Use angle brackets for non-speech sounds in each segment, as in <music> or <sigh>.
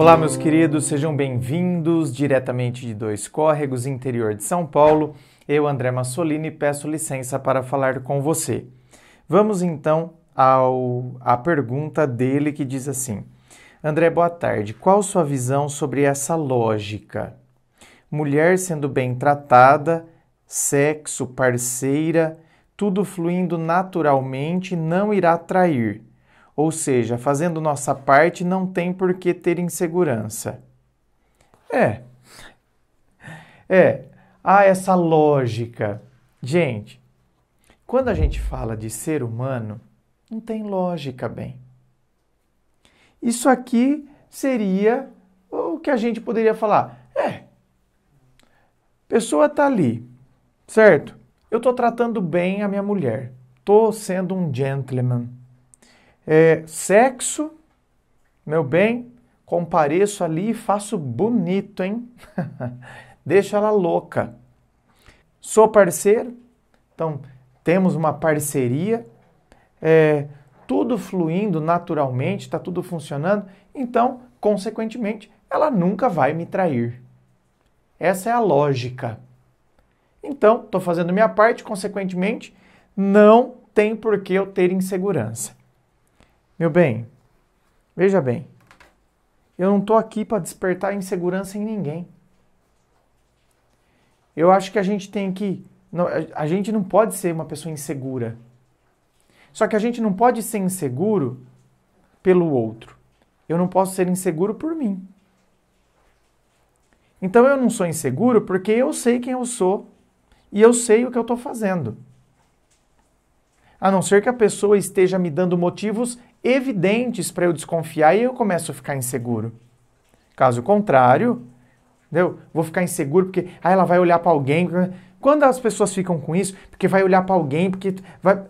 Olá, meus queridos, sejam bem-vindos diretamente de Dois Córregos, interior de São Paulo. Eu, André Massolini, peço licença para falar com você. Vamos então ao, à pergunta dele que diz assim: André, boa tarde. Qual sua visão sobre essa lógica? Mulher sendo bem tratada, sexo, parceira, tudo fluindo naturalmente, não irá trair ou seja, fazendo nossa parte não tem por que ter insegurança. É. É. Ah, essa lógica. Gente, quando a gente fala de ser humano, não tem lógica bem. Isso aqui seria o que a gente poderia falar. É. Pessoa tá ali, certo? Eu tô tratando bem a minha mulher. Tô sendo um gentleman é, sexo, meu bem, compareço ali e faço bonito, hein? <laughs> Deixa ela louca. Sou parceiro, então temos uma parceria, é, tudo fluindo naturalmente, está tudo funcionando, então, consequentemente, ela nunca vai me trair. Essa é a lógica. Então, estou fazendo minha parte, consequentemente, não tem por que eu ter insegurança. Meu bem, veja bem, eu não estou aqui para despertar insegurança em ninguém. Eu acho que a gente tem que. A gente não pode ser uma pessoa insegura. Só que a gente não pode ser inseguro pelo outro. Eu não posso ser inseguro por mim. Então eu não sou inseguro porque eu sei quem eu sou e eu sei o que eu estou fazendo a não ser que a pessoa esteja me dando motivos evidentes para eu desconfiar e eu começo a ficar inseguro. Caso contrário, entendeu? Vou ficar inseguro porque ah, ela vai olhar para alguém. Quando as pessoas ficam com isso, porque vai olhar para alguém, porque vai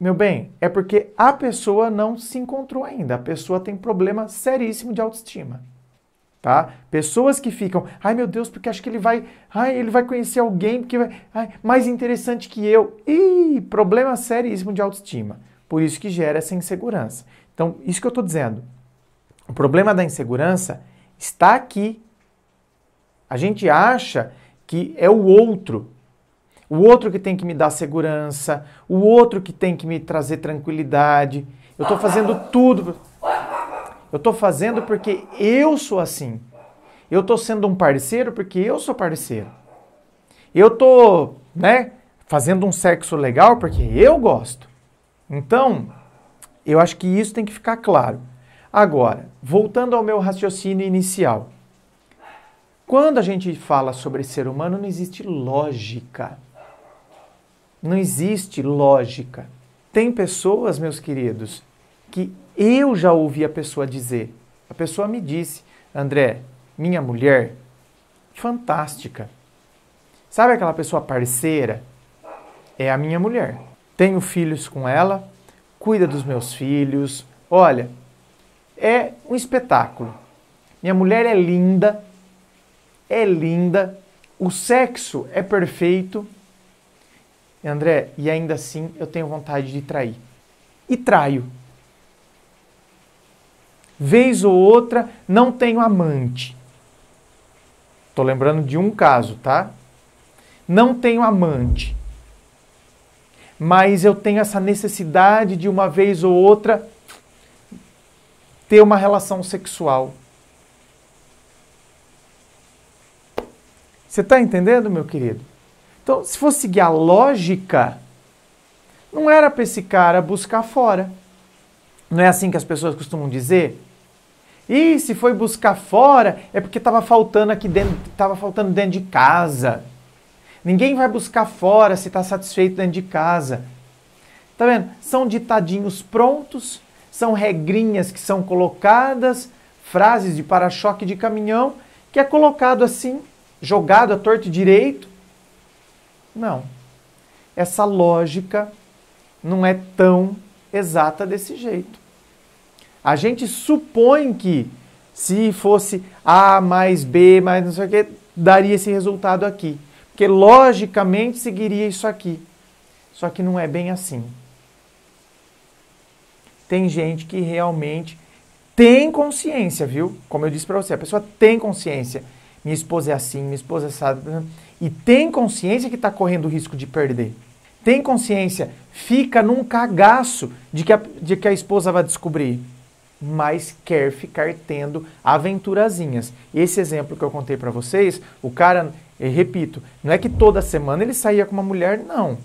meu bem, é porque a pessoa não se encontrou ainda. A pessoa tem problema seríssimo de autoestima tá? Pessoas que ficam, ai meu Deus, porque acho que ele vai, ai, ele vai conhecer alguém porque vai, ai, mais interessante que eu. E problema seríssimo de autoestima. Por isso que gera essa insegurança. Então, isso que eu estou dizendo. O problema da insegurança está aqui. A gente acha que é o outro, o outro que tem que me dar segurança, o outro que tem que me trazer tranquilidade. Eu estou fazendo tudo. Eu estou fazendo porque eu sou assim. Eu estou sendo um parceiro porque eu sou parceiro. Eu estou, né, fazendo um sexo legal porque eu gosto. Então, eu acho que isso tem que ficar claro. Agora, voltando ao meu raciocínio inicial. Quando a gente fala sobre ser humano, não existe lógica. Não existe lógica. Tem pessoas, meus queridos, que eu já ouvi a pessoa dizer. A pessoa me disse, André, minha mulher, fantástica. Sabe aquela pessoa parceira? É a minha mulher. Tenho filhos com ela, cuida dos meus filhos. Olha, é um espetáculo. Minha mulher é linda, é linda, o sexo é perfeito. André, e ainda assim eu tenho vontade de trair. E traio vez ou outra, não tenho amante. Estou lembrando de um caso, tá? Não tenho amante. Mas eu tenho essa necessidade de uma vez ou outra ter uma relação sexual. Você está entendendo, meu querido? Então, se fosse seguir a lógica, não era para esse cara buscar fora. Não é assim que as pessoas costumam dizer? E se foi buscar fora, é porque estava faltando aqui dentro, estava faltando dentro de casa. Ninguém vai buscar fora se está satisfeito dentro de casa. Tá vendo? São ditadinhos prontos, são regrinhas que são colocadas, frases de para-choque de caminhão, que é colocado assim, jogado a torto e direito. Não. Essa lógica não é tão exata desse jeito. A gente supõe que se fosse A mais B mais não sei o que, daria esse resultado aqui. Porque logicamente seguiria isso aqui. Só que não é bem assim. Tem gente que realmente tem consciência, viu? Como eu disse para você, a pessoa tem consciência. Minha esposa é assim, minha esposa é essa tá, tá, tá. E tem consciência que está correndo o risco de perder. Tem consciência, fica num cagaço de que a, de que a esposa vai descobrir mas quer ficar tendo aventurazinhas. Esse exemplo que eu contei para vocês, o cara, eh, repito, não é que toda semana ele saía com uma mulher, não.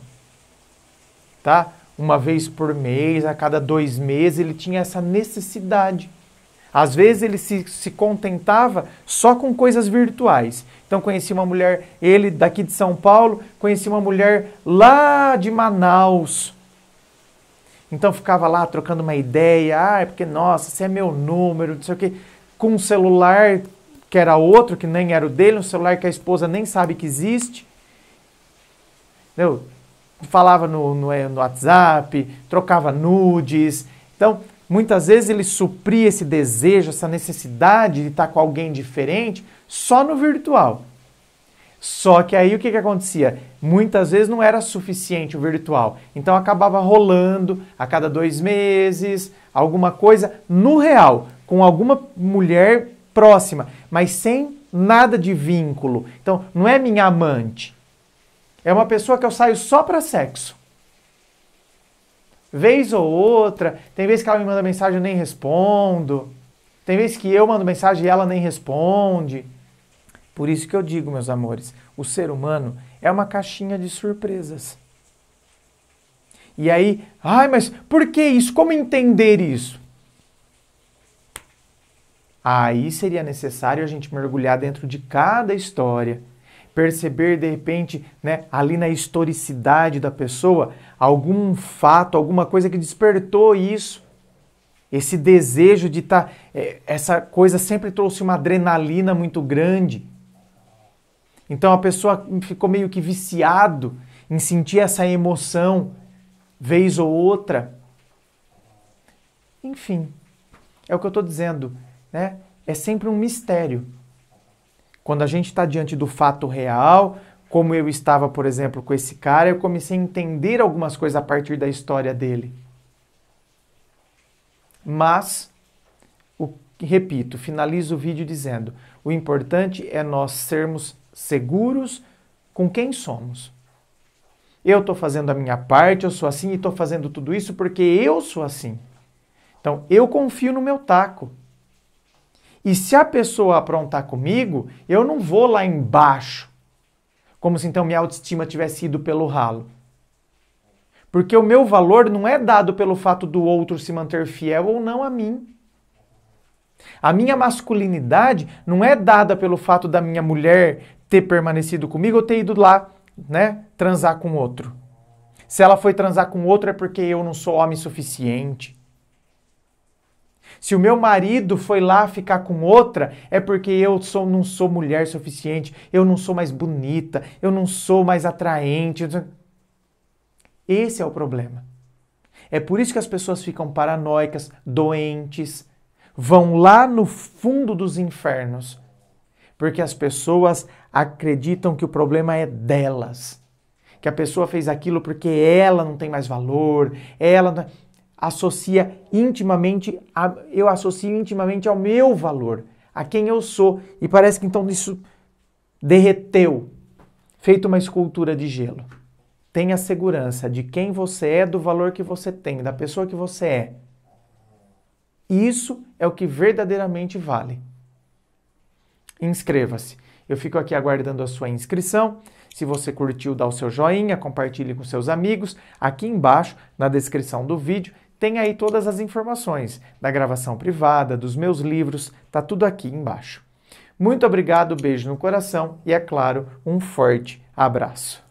Tá? Uma vez por mês, a cada dois meses, ele tinha essa necessidade. Às vezes ele se, se contentava só com coisas virtuais. Então conheci uma mulher, ele daqui de São Paulo, conheci uma mulher lá de Manaus então ficava lá trocando uma ideia, ah, é porque nossa, esse é meu número, não sei o quê. Com um celular que era outro, que nem era o dele, um celular que a esposa nem sabe que existe. Entendeu? Falava no, no, eh, no WhatsApp, trocava nudes. Então, muitas vezes ele supria esse desejo, essa necessidade de estar com alguém diferente só no virtual. Só que aí o que, que acontecia? Muitas vezes não era suficiente o virtual. Então acabava rolando a cada dois meses, alguma coisa no real, com alguma mulher próxima, mas sem nada de vínculo. Então não é minha amante. É uma pessoa que eu saio só para sexo. Vez ou outra, tem vez que ela me manda mensagem e eu nem respondo. Tem vez que eu mando mensagem e ela nem responde. Por isso que eu digo, meus amores, o ser humano é uma caixinha de surpresas. E aí, ai, mas por que isso? Como entender isso? Aí seria necessário a gente mergulhar dentro de cada história, perceber de repente, né, ali na historicidade da pessoa, algum fato, alguma coisa que despertou isso. Esse desejo de estar. Tá, eh, essa coisa sempre trouxe uma adrenalina muito grande. Então a pessoa ficou meio que viciado em sentir essa emoção vez ou outra. Enfim, é o que eu estou dizendo, né? É sempre um mistério. Quando a gente está diante do fato real, como eu estava, por exemplo, com esse cara, eu comecei a entender algumas coisas a partir da história dele. Mas, o, repito, finalizo o vídeo dizendo: o importante é nós sermos seguros com quem somos. Eu estou fazendo a minha parte, eu sou assim e estou fazendo tudo isso porque eu sou assim. Então, eu confio no meu taco. E se a pessoa aprontar comigo, eu não vou lá embaixo, como se então minha autoestima tivesse ido pelo ralo. Porque o meu valor não é dado pelo fato do outro se manter fiel ou não a mim. A minha masculinidade não é dada pelo fato da minha mulher ter permanecido comigo ou ter ido lá, né, transar com outro. Se ela foi transar com outro é porque eu não sou homem suficiente. Se o meu marido foi lá ficar com outra, é porque eu sou, não sou mulher suficiente, eu não sou mais bonita, eu não sou mais atraente. Esse é o problema. É por isso que as pessoas ficam paranoicas, doentes, vão lá no fundo dos infernos porque as pessoas acreditam que o problema é delas. Que a pessoa fez aquilo porque ela não tem mais valor, ela não... associa intimamente, a... eu associo intimamente ao meu valor, a quem eu sou. E parece que então isso derreteu, feito uma escultura de gelo. Tenha segurança de quem você é, do valor que você tem, da pessoa que você é. Isso é o que verdadeiramente vale inscreva-se. Eu fico aqui aguardando a sua inscrição. Se você curtiu, dá o seu joinha, compartilhe com seus amigos. Aqui embaixo, na descrição do vídeo, tem aí todas as informações da gravação privada, dos meus livros, tá tudo aqui embaixo. Muito obrigado, beijo no coração e, é claro, um forte abraço.